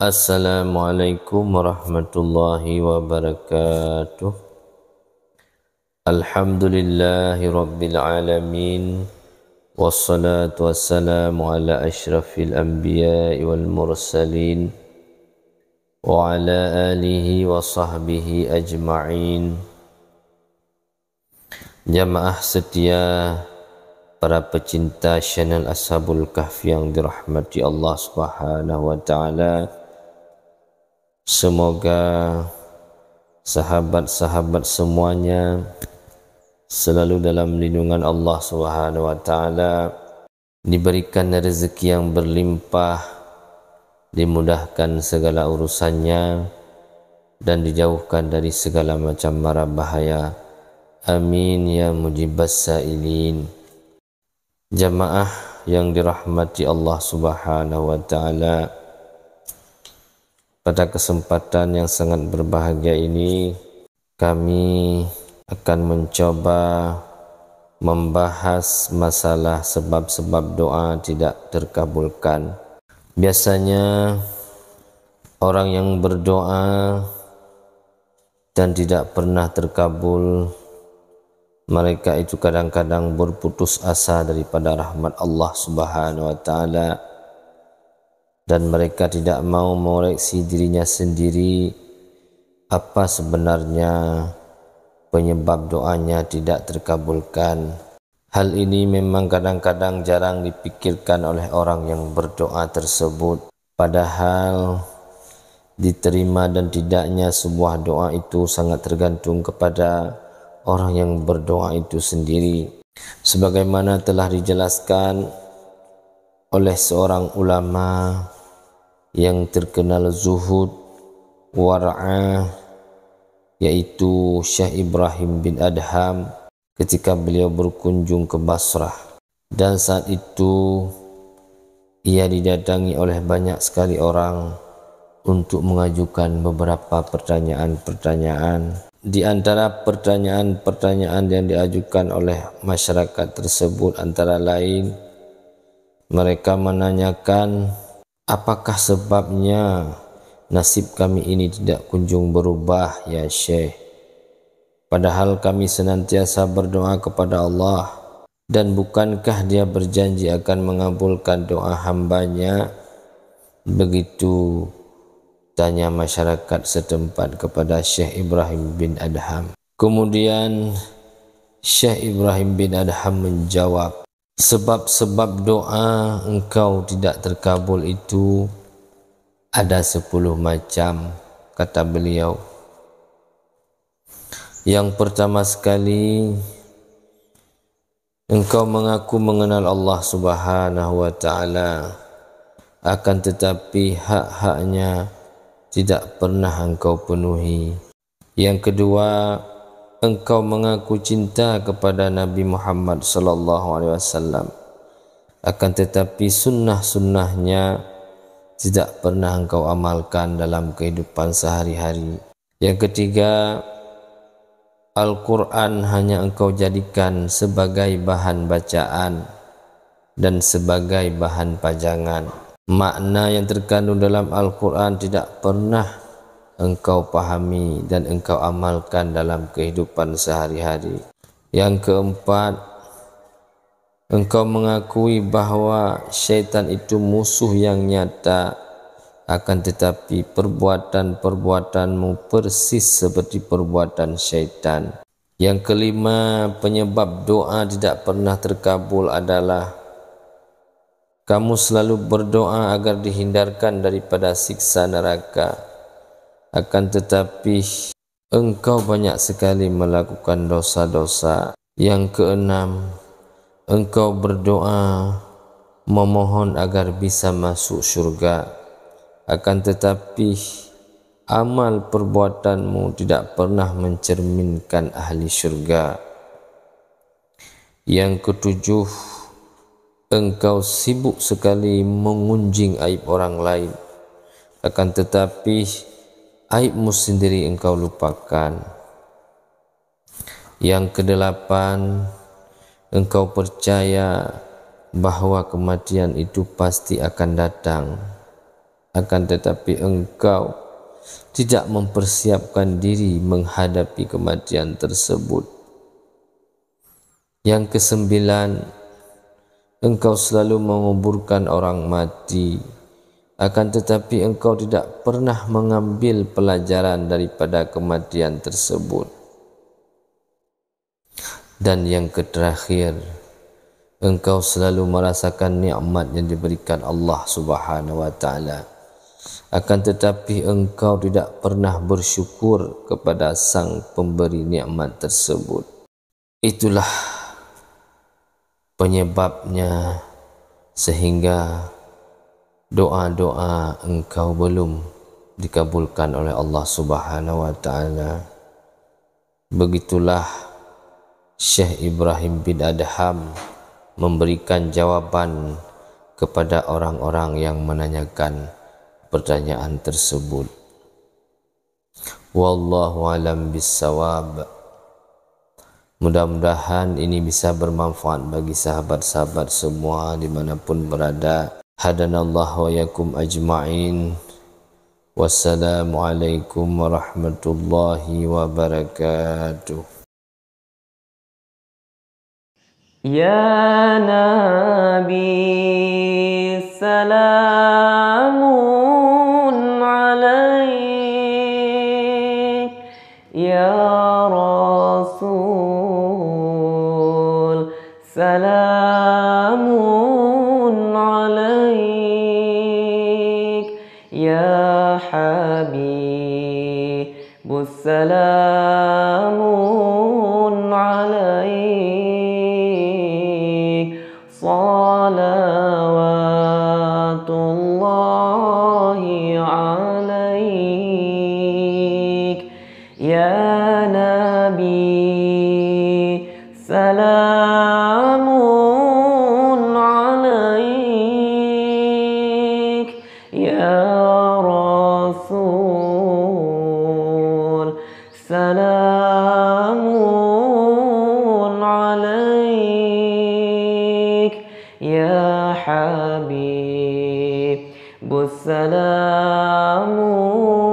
Assalamualaikum warahmatullahi wabarakatuh Alhamdulillahi rabbil alamin Wassalatu wassalamu ala ashrafil anbiya wal mursalin Wa ala alihi wa sahbihi ajma'in Jamaah setia para pecinta channel Ashabul Kahfi yang dirahmati Allah Subhanahu wa taala Semoga sahabat-sahabat semuanya selalu dalam lindungan Allah Subhanahu wa taala diberikan rezeki yang berlimpah dimudahkan segala urusannya dan dijauhkan dari segala macam mara bahaya amin ya mujibas sa'ilin jemaah yang dirahmati Allah Subhanahu wa taala pada kesempatan yang sangat berbahagia ini kami akan mencoba membahas masalah sebab-sebab doa tidak terkabulkan. Biasanya orang yang berdoa dan tidak pernah terkabul mereka itu kadang-kadang berputus asa daripada rahmat Allah Subhanahu wa taala. dan mereka tidak mau mengoreksi dirinya sendiri apa sebenarnya penyebab doanya tidak terkabulkan. Hal ini memang kadang-kadang jarang dipikirkan oleh orang yang berdoa tersebut. Padahal diterima dan tidaknya sebuah doa itu sangat tergantung kepada orang yang berdoa itu sendiri. Sebagaimana telah dijelaskan oleh seorang ulama yang terkenal zuhud wara'ah yaitu Syekh Ibrahim bin Adham ketika beliau berkunjung ke Basrah dan saat itu ia didatangi oleh banyak sekali orang untuk mengajukan beberapa pertanyaan-pertanyaan di antara pertanyaan-pertanyaan yang diajukan oleh masyarakat tersebut antara lain mereka menanyakan apakah sebabnya nasib kami ini tidak kunjung berubah ya Syekh padahal kami senantiasa berdoa kepada Allah dan bukankah dia berjanji akan mengabulkan doa hambanya begitu tanya masyarakat setempat kepada Syekh Ibrahim bin Adham kemudian Syekh Ibrahim bin Adham menjawab sebab-sebab doa engkau tidak terkabul itu ada sepuluh macam kata beliau yang pertama sekali engkau mengaku mengenal Allah subhanahu wa ta'ala akan tetapi hak-haknya tidak pernah engkau penuhi yang kedua yang kedua engkau mengaku cinta kepada Nabi Muhammad sallallahu alaihi wasallam akan tetapi sunnah-sunnahnya tidak pernah engkau amalkan dalam kehidupan sehari-hari. Yang ketiga, Al-Quran hanya engkau jadikan sebagai bahan bacaan dan sebagai bahan pajangan. Makna yang terkandung dalam Al-Quran tidak pernah engkau pahami dan engkau amalkan dalam kehidupan sehari-hari. Yang keempat, engkau mengakui bahawa syaitan itu musuh yang nyata akan tetapi perbuatan-perbuatanmu persis seperti perbuatan syaitan. Yang kelima, penyebab doa tidak pernah terkabul adalah kamu selalu berdoa agar dihindarkan daripada siksa neraka akan tetapi engkau banyak sekali melakukan dosa-dosa yang keenam engkau berdoa memohon agar bisa masuk syurga akan tetapi amal perbuatanmu tidak pernah mencerminkan ahli syurga yang ketujuh engkau sibuk sekali mengunjing aib orang lain akan tetapi aibmu sendiri engkau lupakan. Yang kedelapan, engkau percaya bahawa kematian itu pasti akan datang. Akan tetapi engkau tidak mempersiapkan diri menghadapi kematian tersebut. Yang kesembilan, engkau selalu menguburkan orang mati akan tetapi engkau tidak pernah mengambil pelajaran daripada kematian tersebut dan yang terakhir engkau selalu merasakan nikmat yang diberikan Allah Subhanahu wa taala akan tetapi engkau tidak pernah bersyukur kepada sang pemberi nikmat tersebut itulah penyebabnya sehingga doa-doa engkau belum dikabulkan oleh Allah Subhanahu wa taala. Begitulah Syekh Ibrahim bin Adham memberikan jawaban kepada orang-orang yang menanyakan pertanyaan tersebut. Wallahu alam bisawab. Mudah-mudahan ini bisa bermanfaat bagi sahabat-sahabat semua dimanapun berada. berada. هدنا الله وياكم أجمعين والسلام عليكم ورحمة الله وبركاته يا نبي سلام عليك يا رسول سلام حبيب السلام عليك صلوات الله عليك amo.